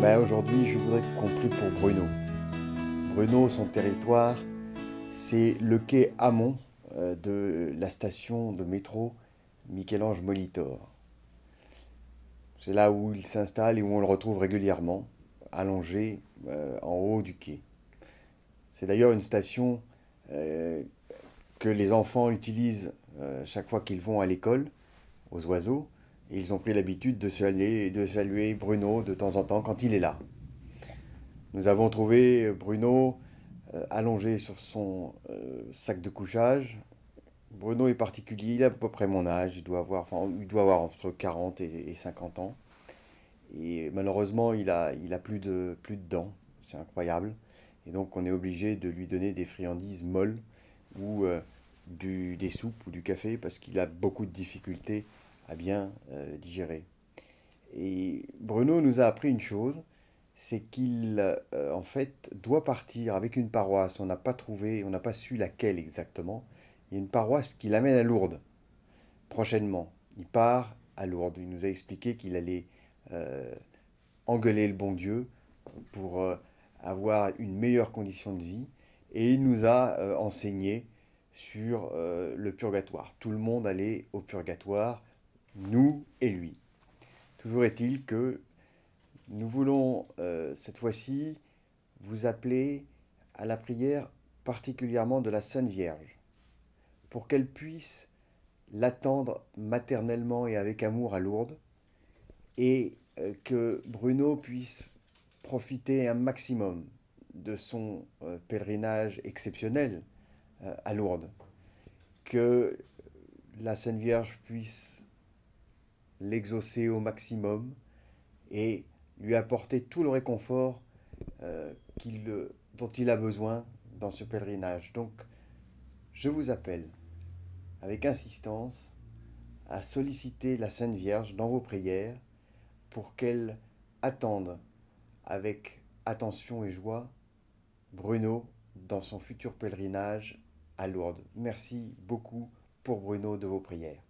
Ben, aujourd'hui, je voudrais qu'on prie pour Bruno. Bruno, son territoire, c'est le quai amont euh, de la station de métro Michel-Ange Molitor. C'est là où il s'installe et où on le retrouve régulièrement, allongé euh, en haut du quai. C'est d'ailleurs une station euh, que les enfants utilisent chaque fois qu'ils vont à l'école, aux oiseaux, ils ont pris l'habitude de saluer, de saluer Bruno de temps en temps quand il est là. Nous avons trouvé euh, Bruno euh, allongé sur son euh, sac de couchage. Bruno est particulier, il a à peu près mon âge, il doit avoir, entre 40 et, 50 ans. Et malheureusement, il a, plus, de, dents, c'est incroyable. Et donc, on est obligé de lui donner des friandises molles ou des soupes ou du café parce qu'il a beaucoup de difficultés à bien euh, digérer. Et Bruno nous a appris une chose, c'est qu'il euh, en fait doit partir avec une paroisse. On n'a pas trouvé, on n'a pas su laquelle exactement. une paroisse qui l'amène à Lourdes prochainement. Il part à Lourdes. Il nous a expliqué qu'il allait euh, engueuler le bon Dieu pour avoir une meilleure condition de vie. Et il nous a enseigné sur le purgatoire. Tout le monde allait au purgatoire nous et lui. Toujours est-il que nous voulons euh, cette fois-ci vous appeler à la prière particulièrement de la Sainte Vierge, pour qu'elle puisse l'attendre maternellement et avec amour à Lourdes, et euh, que Bruno puisse profiter un maximum de son euh, pèlerinage exceptionnel à Lourdes, que la Sainte Vierge puisse l'exaucer au maximum et lui apporter tout le réconfort euh, euh, dont il a besoin dans ce pèlerinage. Donc, je vous appelle avec insistance à solliciter la Sainte Vierge dans vos prières pour qu'elle attende avec attention et joie Bruno dans son futur pèlerinage à Lourdes. Merci beaucoup pour Bruno de vos prières.